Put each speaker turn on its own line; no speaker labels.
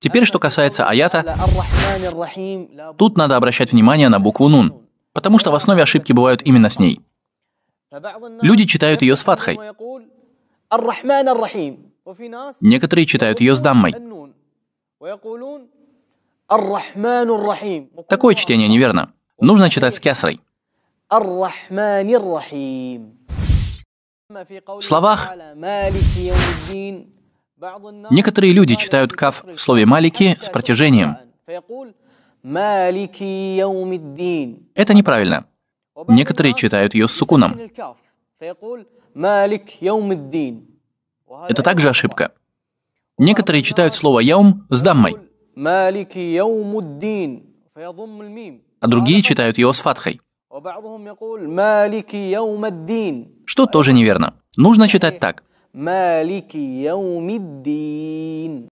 Теперь, что касается аята, тут надо обращать внимание на букву «нун», потому что в основе ошибки бывают именно с ней. Люди читают ее с фатхой. Некоторые читают ее с даммой. Такое чтение неверно. Нужно читать с кясрой. В словах Некоторые люди читают каф в слове «малики» с протяжением. Это неправильно. Некоторые читают ее с сукуном. Это также ошибка. Некоторые читают слово «яум» с даммой, а другие читают его с фатхой, что
тоже неверно. Нужно читать так. مالك يوم الدين